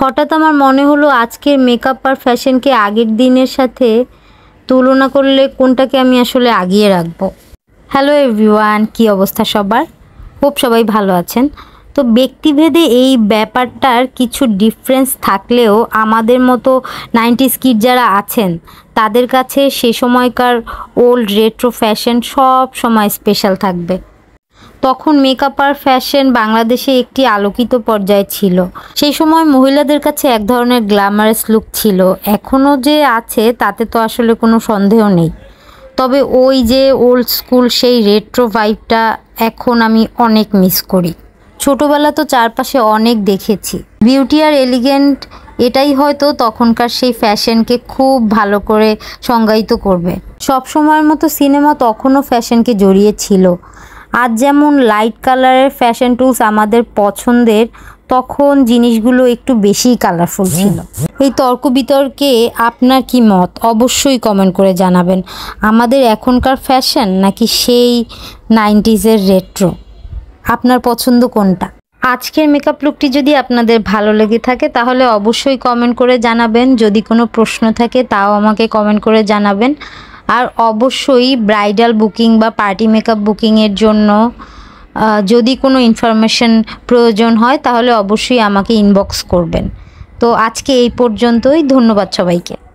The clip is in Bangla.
হঠাৎ আমার মনে হলো আজকের মেকআপ আর ফ্যাশনকে আগের দিনের সাথে তুলনা করলে কোনটাকে আমি আসলে আগিয়ে রাখবো হ্যালো এভরিওয়ান কি অবস্থা সবার খুব সবাই ভালো আছেন তো ব্যক্তিভেদে এই ব্যাপারটার কিছু ডিফারেন্স থাকলেও আমাদের মতো নাইনটি স্কিট যারা আছেন তাদের কাছে সে সময়কার ওল্ড রেট্রো ফ্যাশন সব সময় স্পেশাল থাকবে তখন মেকআপ আর ফ্যাশন বাংলাদেশে একটি আলোকিত পর্যায়ে ছিল সেই সময় মহিলাদের কাছে এক ধরনের গ্ল্যামারাস লুক ছিল এখনও যে আছে তাতে তো আসলে কোনো সন্দেহ নেই তবে ওই যে ওল্ড স্কুল সেই রেট্রো ভাইবটা এখন আমি অনেক মিস করি ছোটোবেলা তো চারপাশে অনেক দেখেছি বিউটি আর এলিগেন্ট এটাই হয়তো তখনকার সেই ফ্যাশনকে খুব ভালো করে সংজ্ঞায়িত করবে সব সময়ের মতো সিনেমা তখনও ফ্যাশনকে জড়িয়ে ছিল আজ যেমন লাইট কালারের ফ্যাশন টুলস আমাদের পছন্দের তখন জিনিসগুলো একটু বেশি কালারফুল ছিল এই তর্ক বিতর্কে আপনার কি মত অবশ্যই কমেন্ট করে জানাবেন আমাদের এখনকার ফ্যাশন নাকি সেই নাইনটিজের রেট্রো আপনার পছন্দ কোনটা আজকের মেকআপ লুকটি যদি আপনাদের ভালো লেগে থাকে তাহলে অবশ্যই কমেন্ট করে জানাবেন যদি কোনো প্রশ্ন থাকে তাও আমাকে কমেন্ট করে জানাবেন আর অবশ্যই ব্রাইডাল বুকিং বা পার্টি মেকআপ বুকিংয়ের জন্য যদি কোনো ইনফরমেশন প্রয়োজন হয় তাহলে অবশ্যই আমাকে ইনবক্স করবেন তো আজকে এই পর্যন্তই ধন্যবাদ সবাইকে